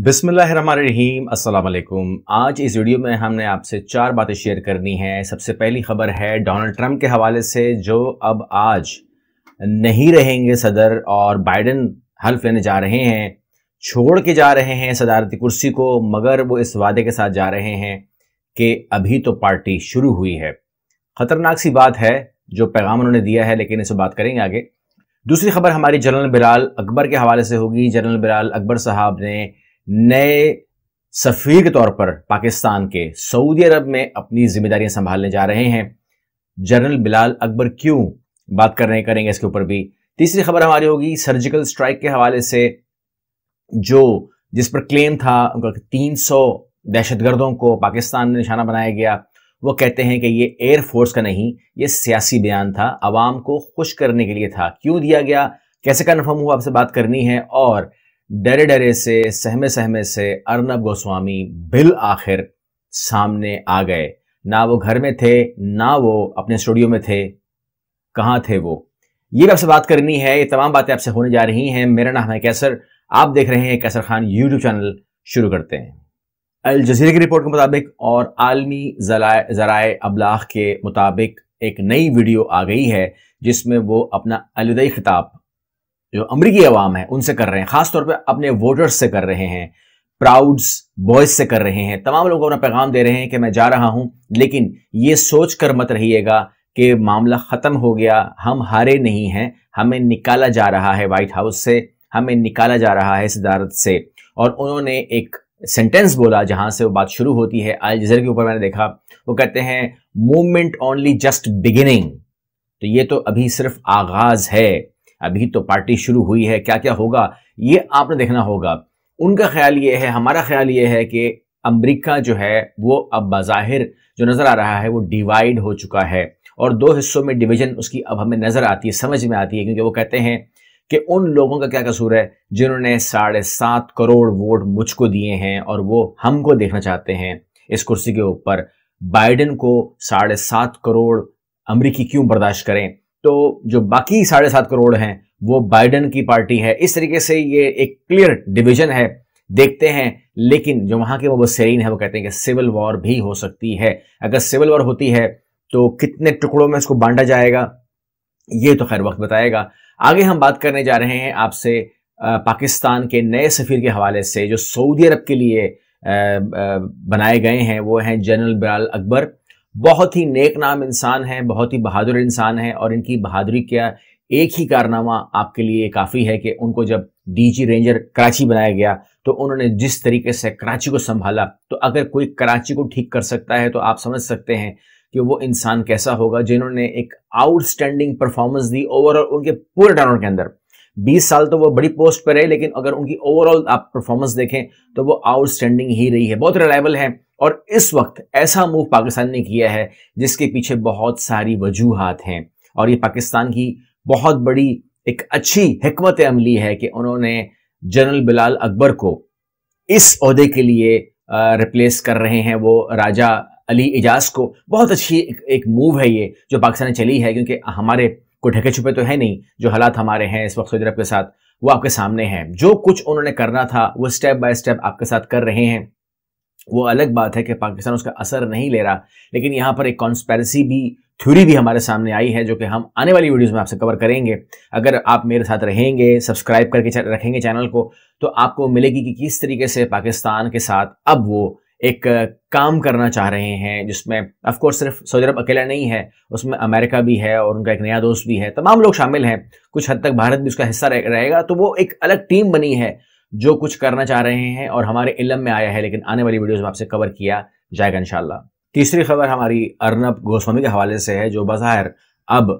बिसमीम अल्लाम आज इस वीडियो में हमने आपसे चार बातें शेयर करनी हैं सबसे पहली खबर है डोनाल्ड ट्रंप के हवाले से जो अब आज नहीं रहेंगे सदर और बाइडन हल्फ लेने जा रहे हैं छोड़ के जा रहे हैं सदारती कुर्सी को मगर वो इस वादे के साथ जा रहे हैं कि अभी तो पार्टी शुरू हुई है ख़तरनाक सी बात है जो पैगाम उन्होंने दिया है लेकिन इसे बात करेंगे आगे दूसरी खबर हमारी जनरल बिलाल अकबर के हवाले से होगी जनरल बिलाल अकबर साहब ने नए सफ़ीर के तौर पर पाकिस्तान के सऊदी अरब में अपनी जिम्मेदारियां संभालने जा रहे हैं जनरल बिलाल अकबर क्यों बात कर रहे करेंगे इसके ऊपर भी तीसरी खबर हमारी होगी सर्जिकल स्ट्राइक के हवाले से जो जिस पर क्लेम था उनका तीन सौ दहशतगर्दों को पाकिस्तान में निशाना बनाया गया वो कहते हैं कि ये एयरफोर्स का नहीं ये सियासी बयान था आवाम को खुश करने के लिए था क्यों दिया गया कैसे कन्फर्म हुआ आपसे बात करनी है और डरे डरे से सहमे सहमे से अर्नब गोस्वामी बिल आखिर सामने आ गए ना वो घर में थे ना वो अपने स्टूडियो में थे कहाँ थे वो ये भी आपसे बात करनी है ये तमाम बातें आपसे होने जा रही हैं मेरा नाम है कैसर आप देख रहे हैं कैसर खान यूट्यूब चैनल शुरू करते हैं अल जजीरे की रिपोर्ट के मुताबिक और आलमी जराए अबलाग के मुताबिक एक नई वीडियो आ गई है जिसमें वो अपना अलुदई खिताब जो अमरीकी अवाम है उनसे कर रहे हैं खासतौर पर अपने वोटर्स से कर रहे हैं प्राउड्स बॉयज से कर रहे हैं तमाम लोगों अपना पैगाम दे रहे हैं कि मैं जा रहा हूं लेकिन ये सोच कर मत रहिएगा कि मामला ख़त्म हो गया हम हारे नहीं हैं हमें निकाला जा रहा है वाइट हाउस से हमें निकाला जा रहा है सिदारत से और उन्होंने एक सेंटेंस बोला जहां से वो बात शुरू होती है आज जजर के ऊपर मैंने देखा वो कहते हैं मूवमेंट ओनली जस्ट बिगिनिंग तो ये तो अभी सिर्फ आगाज है अभी तो पार्टी शुरू हुई है क्या क्या होगा ये आपने देखना होगा उनका ख्याल ये है हमारा ख्याल ये है कि अमरीका जो है वो अब बाहिर जो नज़र आ रहा है वो डिवाइड हो चुका है और दो हिस्सों में डिवीजन उसकी अब हमें नज़र आती है समझ में आती है क्योंकि वो कहते हैं कि उन लोगों का क्या कसूर है जिन्होंने साढ़े सात करोड़ वोट मुझको दिए हैं और वो हमको देखना चाहते हैं इस कुर्सी के ऊपर बाइडन को साढ़े सात करोड़ अमरीकी क्यों बर्दाश्त करें तो जो बाकी साढ़े सात करोड़ हैं वो बाइडन की पार्टी है इस तरीके से ये एक क्लियर डिवीजन है देखते हैं लेकिन जो वहां के मुबसरीन है वो कहते हैं कि सिविल वॉर भी हो सकती है अगर सिविल वॉर होती है तो कितने टुकड़ों में इसको बांटा जाएगा ये तो खैर वक्त बताएगा आगे हम बात करने जा रहे हैं आपसे पाकिस्तान के नए सफ़ीर के हवाले से जो सऊदी अरब के लिए बनाए गए हैं वो हैं जनरल बिलाल अकबर बहुत ही नेक नाम इंसान हैं बहुत ही बहादुर इंसान हैं और इनकी बहादुरी का एक ही कारनामा आपके लिए काफ़ी है कि उनको जब डीजी रेंजर कराची बनाया गया तो उन्होंने जिस तरीके से कराची को संभाला तो अगर कोई कराची को ठीक कर सकता है तो आप समझ सकते हैं कि वो इंसान कैसा होगा जिन्होंने एक आउटस्टैंडिंग परफॉर्मेंस दी ओवरऑल उनके पूरे टर्नआउट के अंदर 20 साल तो वो बड़ी पोस्ट पर रहे लेकिन अगर उनकी ओवरऑल आप परफॉर्मेंस देखें तो वो आउटस्टैंडिंग ही रही है बहुत रिलायबल है और इस वक्त ऐसा मूव पाकिस्तान ने किया है जिसके पीछे बहुत सारी वजूहत हैं और ये पाकिस्तान की बहुत बड़ी एक अच्छी हमत अमली है कि उन्होंने जनरल बिलाल अकबर को इस अहदे के लिए रिप्लेस कर रहे हैं वो राजा अली एजाज को बहुत अच्छी एक, एक मूव है ये जो पाकिस्तान ने चली है क्योंकि हमारे को ढके छुपे तो है नहीं जो हालात हमारे हैं इस वक्त सऊदी अरब के साथ वो आपके सामने हैं जो कुछ उन्होंने करना था वो स्टेप बाय स्टेप आपके साथ कर रहे हैं वो अलग बात है कि पाकिस्तान उसका असर नहीं ले रहा लेकिन यहाँ पर एक कॉन्स्पेरेसी भी थ्योरी भी हमारे सामने आई है जो कि हम आने वाली वीडियोस में आपसे कवर करेंगे अगर आप मेरे साथ रहेंगे सब्सक्राइब करके रखेंगे चैनल को तो आपको मिलेगी कि किस तरीके से पाकिस्तान के साथ अब वो एक काम करना चाह रहे हैं जिसमें अफकोर्स सिर्फ सऊदी अरब अकेला नहीं है उसमें अमेरिका भी है और उनका एक नया दोस्त भी है तमाम लोग शामिल हैं कुछ हद तक भारत भी उसका हिस्सा रहेगा तो वो एक अलग टीम बनी है जो कुछ करना चाह रहे हैं और हमारे इलम में आया है लेकिन आने वाली वीडियोज़ में आपसे कवर किया जाएगा इनशाला तीसरी खबर हमारी अर्नब गोस्वामी के हवाले से है जो बाहर अब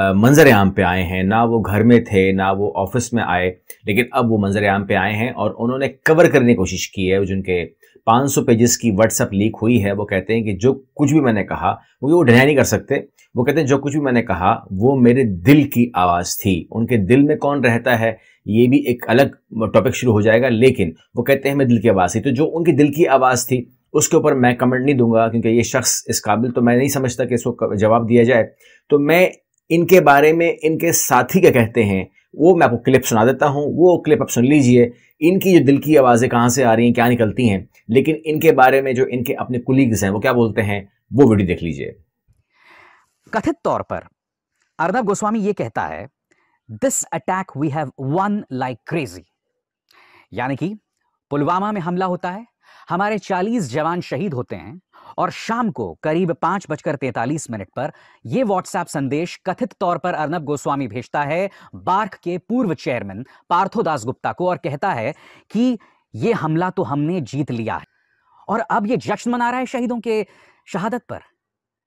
मंजर आम पे आए हैं ना वो घर में थे ना वो ऑफिस में आए लेकिन अब वो मंजर आम पे आए हैं और उन्होंने कवर करने की कोशिश की है जिनके 500 पेजेस की व्हाट्सअप लीक हुई है वो कहते हैं कि जो कुछ भी मैंने कहा वो वो डिनाई नहीं कर सकते वो कहते हैं जो कुछ भी मैंने कहा वो मेरे दिल की आवाज़ थी उनके दिल में कौन रहता है ये भी एक अलग टॉपिक शुरू हो जाएगा लेकिन वो कहते हैं मेरे दिल की आवाज़ थी तो जो उनके दिल की आवाज़ थी उसके ऊपर मैं कमेंट नहीं दूंगा क्योंकि ये शख्स इस काबिल तो मैं नहीं समझता कि इसको जवाब दिया जाए तो मैं इनके बारे में इनके साथी क्या कहते हैं वो मैं आपको क्लिप सुना देता हूँ वो क्लिप आप सुन लीजिए इनकी जो दिल की आवाज़ें कहाँ से आ रही हैं क्या निकलती हैं लेकिन इनके बारे में जो इनके अपने कुलीग्स हैं वो क्या बोलते हैं वो वीडियो देख लीजिए कथित तौर पर अर्नब गोस्वामी ये कहता है this attack we have one like crazy यानी कि पुलवामा में हमला होता है हमारे 40 जवान शहीद होते हैं और शाम को करीब पांच बजकर तैतालीस मिनट पर यह व्हाट्सएप संदेश कथित तौर पर अर्नब गोस्वामी भेजता है बार्क के पूर्व चेयरमैन पार्थोदास गुप्ता को और कहता है कि यह हमला तो हमने जीत लिया है और अब यह जश्न मना रहा है शहीदों के शहादत पर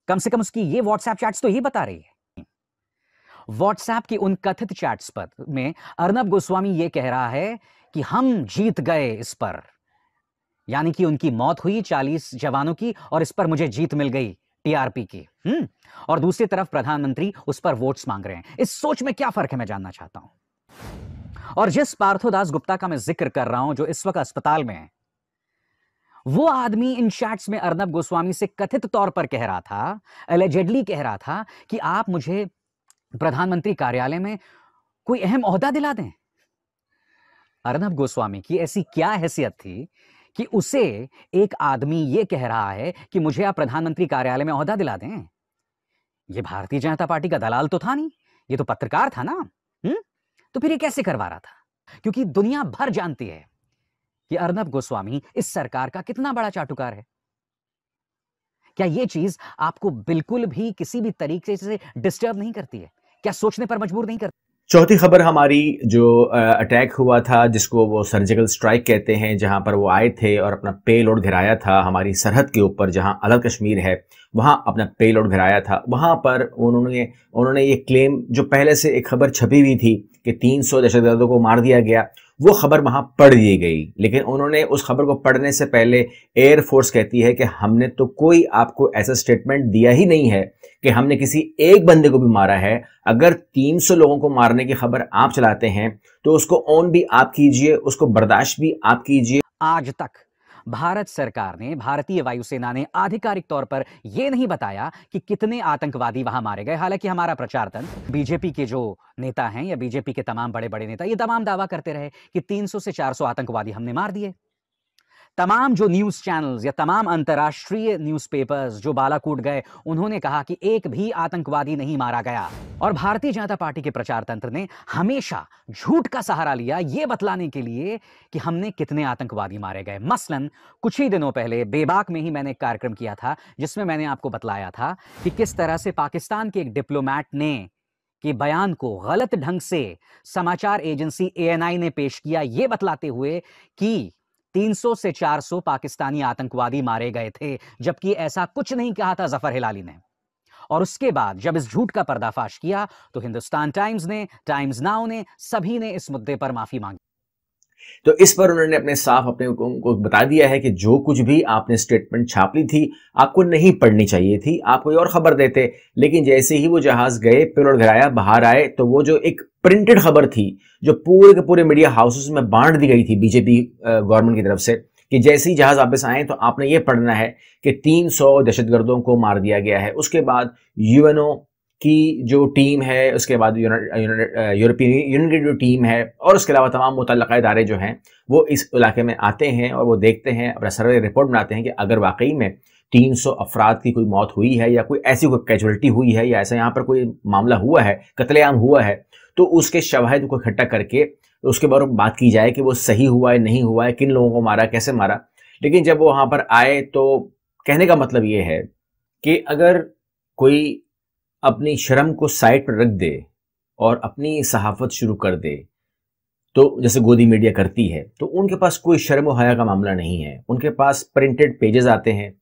कम से कम उसकी ये व्हाट्सएप चैट्स तो ये बता रही है व्हाट्सएप की उन कथित चैट्स पर में अर्नब गोस्वामी ये कह रहा है कि हम जीत गए इस पर यानी कि उनकी मौत हुई चालीस जवानों की और इस पर मुझे जीत मिल गई टीआरपी की हम्म और दूसरी तरफ प्रधानमंत्री उस पर वोट्स मांग रहे हैं इस सोच में क्या फर्क है मैं जानना चाहता हूं और जिस पार्थोदास गुप्ता का मैं जिक्र कर रहा हूं जो इस वक्त अस्पताल में है वो आदमी इन चैट्स में अर्नब गोस्वामी से कथित तौर पर कह रहा था एलिजेडली कह रहा था कि आप मुझे प्रधानमंत्री कार्यालय में कोई अहम अहदा दिला दें अर्नब गोस्वामी की ऐसी क्या हैसियत थी कि उसे एक आदमी ये कह रहा है कि मुझे आप प्रधानमंत्री कार्यालय में अहदा दिला दें ये भारतीय जनता पार्टी का दलाल तो था नहीं ये तो पत्रकार था ना हुँ? हम्म? तो फिर ये कैसे करवा रहा था क्योंकि दुनिया भर जानती है कि अर्नब गोस्वामी इस सरकार का कितना बड़ा चाटुकार है क्या ये चीज आपको बिल्कुल भी किसी भी तरीके से डिस्टर्ब नहीं करती है क्या सोचने पर मजबूर नहीं करती चौथी खबर हमारी जो अटैक हुआ था जिसको वो सर्जिकल स्ट्राइक कहते हैं जहां पर वो आए थे और अपना पेल और घिराया था हमारी सरहद के ऊपर जहां अलग कश्मीर है वहाँ अपना पेल घराया था वहाँ पर उन्होंने उन्होंने ये क्लेम जो पहले से एक खबर छपी हुई थी कि 300 दहशतगर्दों को मार दिया गया वो खबर वहाँ पढ़ दी गई लेकिन उन्होंने उस खबर को पढ़ने से पहले एयरफोर्स कहती है कि हमने तो कोई आपको ऐसा स्टेटमेंट दिया ही नहीं है कि हमने किसी एक बंदे को भी मारा है अगर 300 लोगों को मारने की खबर आप चलाते हैं तो उसको ऑन भी आप कीजिए उसको बर्दाश्त भी आप कीजिए आज तक भारत सरकार ने भारतीय वायुसेना ने आधिकारिक तौर पर यह नहीं बताया कि कितने आतंकवादी वहां मारे गए हालांकि हमारा प्रचार तंत्र बीजेपी के जो नेता हैं या बीजेपी के तमाम बड़े बड़े नेता ये तमाम दावा करते रहे कि 300 से 400 आतंकवादी हमने मार दिए तमाम जो न्यूज़ चैनल्स या तमाम अंतर्राष्ट्रीय न्यूज़पेपर्स जो बालाकोट गए उन्होंने कहा कि एक भी आतंकवादी नहीं मारा गया और भारतीय जनता पार्टी के प्रचार तंत्र ने हमेशा झूठ का सहारा लिया ये बतलाने के लिए कि हमने कितने आतंकवादी मारे गए मसलन कुछ ही दिनों पहले बेबाक में ही मैंने एक कार्यक्रम किया था जिसमें मैंने आपको बतलाया था कि किस तरह से पाकिस्तान के एक डिप्लोमैट ने के बयान को गलत ढंग से समाचार एजेंसी एएनआई ने पेश किया ये बतलाते हुए कि 300 से 400 पाकिस्तानी आतंकवादी मारे गए थे जबकि ऐसा कुछ नहीं कहा था जफर हिलाली ने और उसके बाद जब इस झूठ का पर्दाफाश किया तो हिंदुस्तान टाइम्स ने टाइम्स नाउ ने सभी ने इस मुद्दे पर माफी मांगी तो इस पर उन्होंने अपने साफ अपने को, बता दिया है कि जो कुछ भी आपने स्टेटमेंट छाप ली थी आपको नहीं पढ़नी चाहिए थी आप कोई और खबर देते लेकिन जैसे ही वो जहाज गए पिलड़ घराया बाहर आए तो वो जो एक प्रिंटेड खबर थी जो पूरे के पूरे मीडिया हाउसेस में बांट दी गई थी बीजेपी गवर्नमेंट की तरफ से कि जैसे ही जहाज वापस आए तो आपने ये पढ़ना है कि 300 दहशतगर्दों को मार दिया गया है उसके बाद यूएनओ की जो टीम है उसके बाद यूरोपियन यूनियन की जो टीम है और उसके अलावा तमाम मुतल इदारे जो हैं वो इस इलाके में आते हैं और वो देखते हैं अपना सर्वे रिपोर्ट बनाते हैं कि अगर वाकई में 300 सौ अफराद की कोई मौत हुई है या कोई ऐसी कोई कैजुअलिटी हुई है या ऐसा यहाँ पर कोई मामला हुआ है कतलेआम हुआ है तो उसके शवाहिद को इकट्ठा करके तो उसके बारे में बात की जाए कि वो सही हुआ है नहीं हुआ है किन लोगों को मारा कैसे मारा लेकिन जब वो वहाँ पर आए तो कहने का मतलब ये है कि अगर कोई अपनी शर्म को साइड पर रख दे और अपनी सहाफत शुरू कर दे तो जैसे गोदी मीडिया करती है तो उनके पास कोई शर्म व हया का मामला नहीं है उनके पास प्रिंटेड पेजेस आते हैं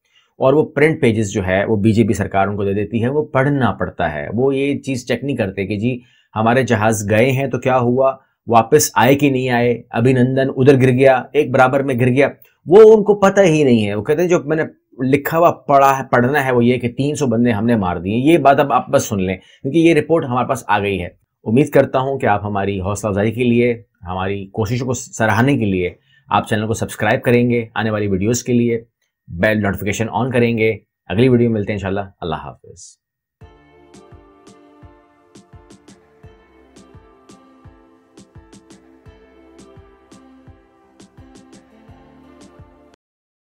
और वो प्रिंट पेजेस जो है वो बीजेपी सरकार उनको दे देती है वो पढ़ना पड़ता है वो ये चीज़ चेक नहीं करते कि जी हमारे जहाज गए हैं तो क्या हुआ वापस आए कि नहीं आए अभिनंदन उधर गिर गया एक बराबर में गिर गया वो उनको पता ही नहीं है वो कहते हैं जो मैंने लिखा हुआ पढ़ा है पढ़ना है वो ये कि 300 बंदे हमने मार दिए ये बात अब आप बस सुन लें क्योंकि ये रिपोर्ट हमारे पास आ गई है उम्मीद करता हूँ कि आप हमारी हौसला अफजाई के लिए हमारी कोशिशों को सराहने के लिए आप चैनल को सब्सक्राइब करेंगे आने वाली वीडियोज़ के लिए बेल नोटिफिकेशन ऑन करेंगे अगली वीडियो मिलते हैं इंशाल्लाह अल्लाह हाफिज़